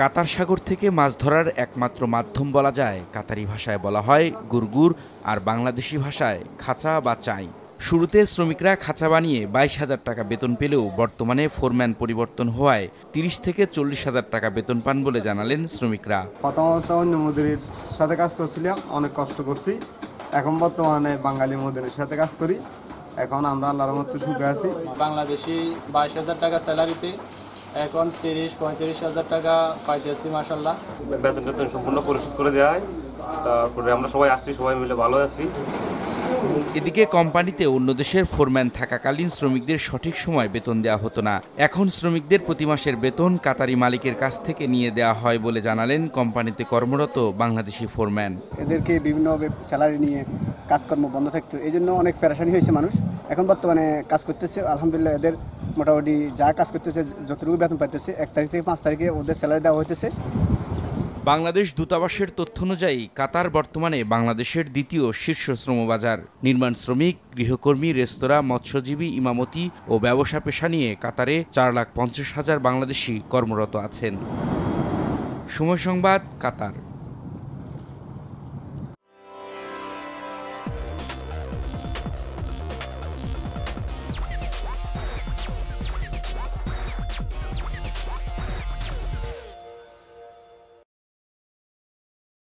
কাতার সাগর থেকে মাছ ধরার একমাত্র মাধ্যম বলা যায় কাতারি ভাষায় বলা হয় গুরগুর আর বাংলাদেশি ভাষায় খাঁচা বা চাই শুরুতে শ্রমিকরা খাঁচা বানিয়ে বাইশ হাজার টাকা বেতন পেলেও বর্তমানে ফোরম্যান পরিবর্তন হওয়ায় তিরিশ থেকে চল্লিশ হাজার টাকা বেতন পান বলে জানালেন শ্রমিকরা প্রথমত অন্য মজুরির সাথে কাজ করছিলাম অনেক কষ্ট করছি এখন বর্তমানে বাঙালি মজুরির সাথে কাজ করি এখন আমরা আল্লাহর মতো সুখে আছি বাংলাদেশি বাইশ হাজার টাকা স্যালারিতে এখন তিরিশ পঁয়ত্রিশ হাজার টাকা পাইতেছি মাসাল্লাহ বেতন টেতন সম্পূর্ণ পরিশোধ করে দেওয়া হয় তারপরে আমরা সবাই আসছি সবাই মিলে ভালো আছি এদিকে কোম্পানিতে অন্য দেশের ফোরম্যান থাকাকালীন শ্রমিকদের সঠিক সময় বেতন দেওয়া হতো না এখন শ্রমিকদের প্রতি মাসের বেতন কাতারি মালিকের কাছ থেকে নিয়ে দেওয়া হয় বলে জানালেন কোম্পানিতে কর্মরত বাংলাদেশি ফোরম্যান এদেরকে বিভিন্ন স্যালারি নিয়ে কাজকর্ম বন্ধ থাকতো এই জন্য অনেক প্যারাসানি হয়েছে মানুষ এখন বর্তমানে কাজ করতেছে আলহামদুলিল্লাহ এদের মোটামুটি যা কাজ করতেছে যতটুকু বেতন পাইতেছে এক তারিখ থেকে পাঁচ তারিখে ওদের স্যালারি দেওয়া হইতেছে বাংলাদেশ দূতাবাসের তথ্য অনুযায়ী কাতার বর্তমানে বাংলাদেশের দ্বিতীয় শীর্ষ শ্রমবাজার নির্মাণ শ্রমিক গৃহকর্মী রেস্তোরাঁ মৎস্যজীবী ইমামতি ও ব্যবসা পেশা নিয়ে কাতারে চার লাখ পঞ্চাশ হাজার বাংলাদেশি কর্মরত আছেন সময় সংবাদ কাতার